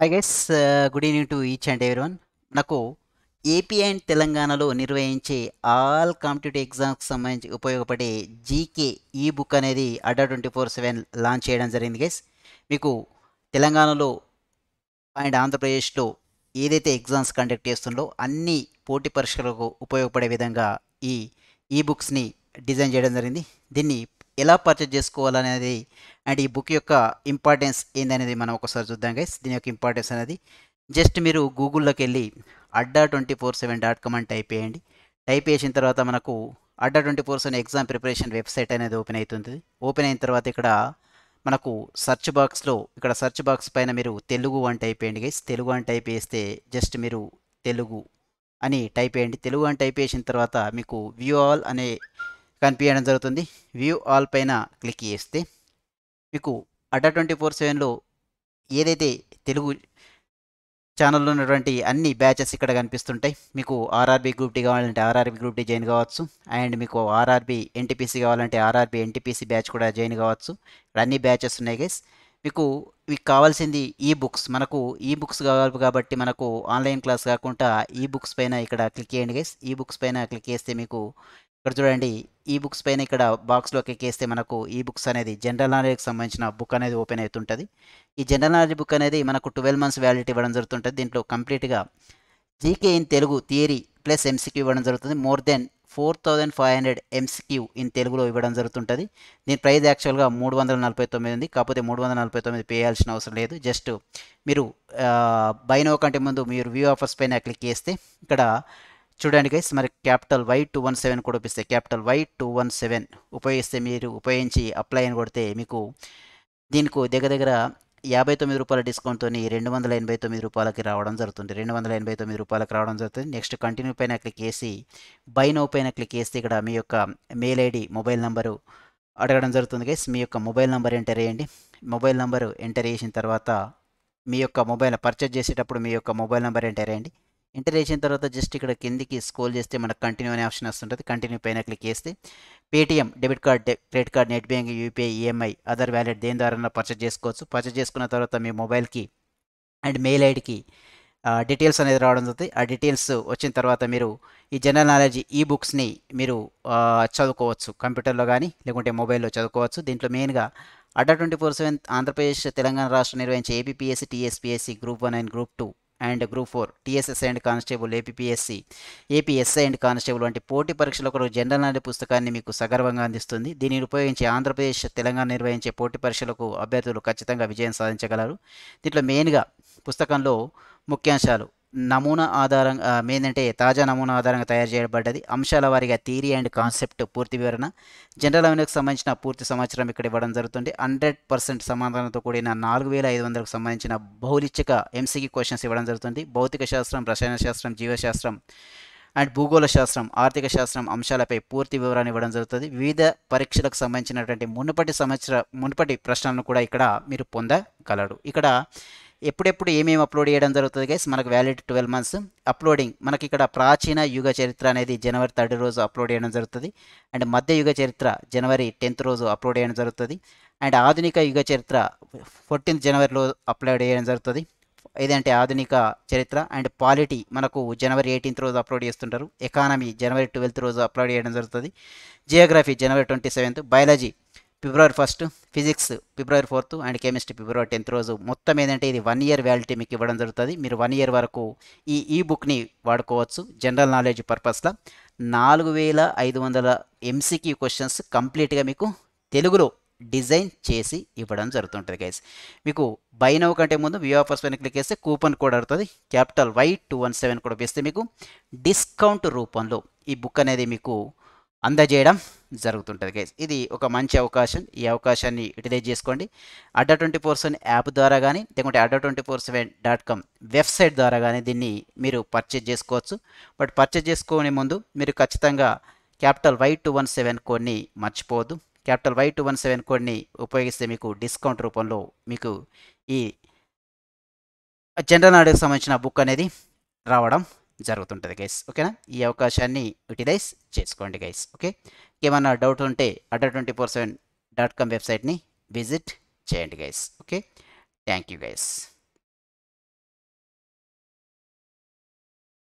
high guys good evening to each and one నాకు AP and తెలంగాణలో నిర్వహించే all competitive ఎగ్జామ్స్కి సంబంధించి ఉపయోగపడే జీకే ఈ బుక్ అనేది Adda twenty four seven launch చేయడం జరిగింది గైస్ మీకు తెలంగాణలో అండ్ ఆంధ్రప్రదేశ్లో ఏదైతే ఎగ్జామ్స్ కండక్ట్ చేస్తుందో అన్ని పోటీ పరీక్షలకు ఉపయోగపడే విధంగా ఈ ఈ బుక్స్ని డిజైన్ చేయడం జరిగింది దీన్ని ఎలా పర్చేజ్ చేసుకోవాలనేది అండ్ ఈ బుక్ యొక్క ఇంపార్టెన్స్ ఏందనేది మనం ఒకసారి చూద్దాం గైస్ దీని యొక్క ఇంపార్టెన్స్ అనేది జస్ట్ మీరు గూగుల్లోకి వెళ్ళి Adda twenty four seven dot com అని టైప్ చేయండి టైప్ చేసిన తర్వాత మనకు Adda twenty four seven exam preparation website అనేది ఓపెన్ అవుతుంది ఓపెన్ అయిన తర్వాత ఇక్కడ మనకు సర్చ్ బాక్స్లో ఇక్కడ సర్చ్ బాక్స్ పైన మీరు తెలుగు అని టైప్ చేయండి గైస్ తెలుగు అని టైప్ చేస్తే జస్ట్ మీరు తెలుగు అని టైప్ చేయండి తెలుగు అని టైప్ చేసిన తర్వాత మీకు వ్యూ ఆల్ అనే కనిపించడం జరుగుతుంది వ్యూ ఆల్ పైన క్లిక్ చేస్తే మీకు అడ్డా ట్వంటీ ఫోర్ సెవెన్లో ఏదైతే తెలుగు ఛానల్లో ఉన్నటువంటి అన్ని బ్యాచెస్ ఇక్కడ కనిపిస్తుంటాయి మీకు ఆర్ఆర్బీ గ్రూప్ డి కావాలంటే ఆర్ఆర్బీ గ్రూప్ డి జాయిన్ కావచ్చు అండ్ మీకు ఆర్ఆర్బీ ఎన్టీపీసీ కావాలంటే ఆర్ఆర్బీ ఎన్టీపీసీ బ్యాచ్ కూడా జాయిన్ కావచ్చు ఇక్కడ అన్ని బ్యాచెస్ ఉన్నాయి గైస్ మీకు మీకు కావాల్సింది ఈ బుక్స్ మనకు ఈ బుక్స్ కావాలి కాబట్టి మనకు ఆన్లైన్ క్లాస్ కాకుండా ఈ బుక్స్ పైన ఇక్కడ క్లిక్ చేయండి గైస్ ఈ బుక్స్ పైన క్లిక్ చేస్తే మీకు ఇక్కడ చూడండి ఈ బుక్స్ పైన ఇక్కడ బాక్స్లో ఎక్కేస్తే మనకు ఈ బుక్స్ అనేది జనరల్ నాలెడ్జ్కి సంబంధించిన బుక్ అనేది ఓపెన్ అవుతుంటుంది ఈ జనరల్ నాలెడ్జ్ బుక్ అనేది మనకు ట్వెల్వ్ మంత్స్ వ్యాలిడిటీ ఇవ్వడం జరుగుతుంటుంది దీంట్లో కంప్లీట్గా GK in Telugu theory plus MCQ ఇవ్వడం జరుగుతుంది more than four thousand five hundred MCQ in తెలుగులో ఇవ్వడం జరుగుతుంటుంది దీని ప్రైజ్ యాక్చువల్గా మూడు వందల నలభై తొమ్మిది ఉంది కాకపోతే మూడు వందల నలభై తొమ్మిది పేయాల్సిన అవసరం లేదు జస్ట్ మీరు బైనో కంటే ముందు మీరు వ్యూ ఆఫర్స్ పైన క్లిక్ చేస్తే ఇక్కడ చూడండి గైస్ మరి capital Y two one seven కూడా ఉపయోగిస్తే capital Y two one seven ఉపయోగిస్తే మీరు ఉపయోగించి అప్లై అని కొడితే మీకు దీనికి దగ్గర దగ్గర యాభై తొమ్మిది రూపాయల డిస్కౌంట్తో రెండు వందల ఎనభై తొమ్మిది రూపాయలకి రావడం జరుగుతుంది రెండు వందల ఎనభై తొమ్మిది రూపాయలకి రావడం జరుగుతుంది నెక్స్ట్ కంటిన్యూ పైన క్లిక్ చేసి బై నో పైన క్లిక్ చేస్తే ఇక్కడ మీ యొక్క మెయిల్ ఐడి మొబైల్ నెంబరు అడగడం జరుగుతుంది గైస్ మీ యొక్క మొబైల్ నెంబర్ ఎంటర్ చేయండి మొబైల్ నెంబరు ఎంటర్ చేసిన తర్వాత మీ యొక్క మొబైల్ పర్చేజ్ చేసేటప్పుడు మీ యొక్క మొబైల్ నెంబర్ ఎంటర్ చేయండి ఎంటర్ చేసిన తర్వాత జస్ట్ ఇక్కడ కిందికి స్కోల్ చేస్తే మనకు కంటిన్యూ అనే ఆప్షన్ వస్తుంటుంది కంటిన్యూ పైన క్లిక్ చేస్తే Paytm debit card credit card net banking UPI EMI other wallet దేని ద్వారా పర్చేజ్ చేసుకోవచ్చు పర్చేజ్ చేసుకున్న తర్వాత మీ మొబైల్కి అండ్ మెయిల్ ఐడికి డీటెయిల్స్ అనేది రావడం జరుగుతుంది ఆ డీటెయిల్స్ వచ్చిన తర్వాత మీరు ఈ జనరల్ నాలెడ్జ్ ఈ బుక్స్ని మీరు చదువుకోవచ్చు కంప్యూటర్లో కానీ లేకుంటే మొబైల్లో చదువుకోవచ్చు దీంట్లో మెయిన్గా Adda twenty four seven Andhra Pradesh Telangana రాష్ట్రం నిర్వహించే APPSC TSPSC group one and group two and group four TSSI and constable APPSC APSI and constable వంటి పోటీ పరీక్షలు ఒకరు జనరల్ నాలెడ్జ్ పుస్తకాన్ని మీకు సగర్వంగా అందిస్తుంది దీనిని ఉపయోగించి ఆంధ్రప్రదేశ్ తెలంగాణ నిర్వహించే పోటీ పరీక్షలకు అభ్యర్థులు ఖచ్చితంగా విజయం సాధించగలరు దీంట్లో మెయిన్గా పుస్తకంలో ముఖ్యాంశాలు నమూనా ఆధారంగా ఏంటంటే తాజా నమూనా ఆధారంగా తయారు చేయబడ్డది అంశాల వారిగా థీరీ అండ్ కాన్సెప్ట్ పూర్తి వివరణ జనరల్ అవెన్యూకి సంబంధించిన పూర్తి సమాచారం ఇక్కడ ఇవ్వడం జరుగుతుంది హండ్రెడ్ పర్సెంట్ సమాధానంతో కూడిన నాలుగు వేల ఐదు వందలకు సంబంధించిన బహులిచ్చక ఎంసీకి క్వశ్చన్స్ ఇవ్వడం జరుగుతుంది భౌతిక శాస్త్రం రసాయన శాస్త్రం జీవశాస్త్రం అండ్ భూగోళ శాస్త్రం ఆర్థిక శాస్త్రం అంశాలపై పూర్తి వివరాన్ని ఇవ్వడం జరుగుతుంది వివిధ పరీక్షలకు సంబంధించినటువంటి మునుపటి సంవత్సర మునుపటి ప్రశ్నలను కూడా ఇక్కడ మీరు పొందగలరు ఇక్కడ ఎప్పుడెప్పుడు ఏమేమి అప్లోడ్ చేయడం జరుగుతుంది గైస్ మనకు వ్యాలిడ్ ట్వెల్వ్ మంత్స్ అప్లోడింగ్ మనకి ఇక్కడ ప్రాచీన యుగ చరిత్ర అనేది జనవరి థర్డ్ రోజు అప్లోడ్ చేయడం జరుగుతుంది అండ్ మధ్య యుగ చరిత్ర జనవరి టెన్త్ రోజు అప్లోడ్ చేయడం జరుగుతుంది అండ్ ఆధునిక యుగ చరిత్ర ఫోర్టీన్త్ జనవరిలో అప్లోడ్ చేయడం జరుగుతుంది ఏదంటే ఆధునిక చరిత్ర అండ్ పాలిటీ మనకు జనవరి ఎయిటీన్త్ రోజు అప్లోడ్ చేస్తుంటారు ఎకానమీ జనవరి ట్వెల్త్ రోజు అప్లోడ్ చేయడం జరుగుతుంది జియోగ్రఫీ జనవరి ట్వంటీ సెవెంత్ బయాలజీ ఫిబ్రవరి ఫస్ట్ ఫిజిక్స్ ఫిబ్రవరి ఫోర్త్ అండ్ కెమిస్ట్రీ ఫిబ్రవరి టెన్త్ రోజు మొత్తం ఏంటంటే ఇది వన్ ఇయర్ వ్యాలిటీ మీకు ఇవ్వడం జరుగుతుంది మీరు వన్ ఇయర్ వరకు ఈ ఈ బుక్ని వాడుకోవచ్చు జనరల్ నాలెడ్జ్ పర్పస్లో నాలుగు వేల ఐదు వందల ఎంసీక్యూ క్వశ్చన్స్ కంప్లీట్గా మీకు తెలుగులో డిజైన్ చేసి ఇవ్వడం జరుగుతుంటుంది గైస్ మీకు బై నవ్ కంటే ముందు వ్యూ ఆఫర్స్ పైన క్లిక్ చేస్తే కూపన్ కోడ్ అడుగుతుంది capital Y two one seven కూడా వేస్తే మీకు డిస్కౌంట్ రూపంలో ఈ బుక్ అనేది మీకు అందజేయడం జరుగుతుంటుంది గైస్ ఇది ఒక మంచి అవకాశం ఈ అవకాశాన్ని యూటిలైజ్ చేసుకోండి Adda twenty four seven app ద్వారా కానీ లేకుంటే Adda twenty four seven dot com website ద్వారా కానీ దీన్ని మీరు పర్చేజ్ చేసుకోవచ్చు బట్ పర్చేజ్ చేసుకునే ముందు మీరు ఖచ్చితంగా capital Y two one seven కోడ్ని మర్చిపోవద్దు capital Y two one seven కోడ్ని ఉపయోగిస్తే మీకు డిస్కౌంట్ రూపంలో మీకు ఈ జనరల్ నాడుకు సంబంధించిన బుక్ అనేది రావడం జరుగుతుంటుంది గైస్ ఓకేనా ఈ అవకాశాన్ని యూటిలైజ్ చేసుకోండి గైస్ ఓకే ఏమన్నా డౌట్ ఉంటే Adda twenty four seven dot com వెబ్సైట్ని విజిట్ చేయండి guys okay thank you guys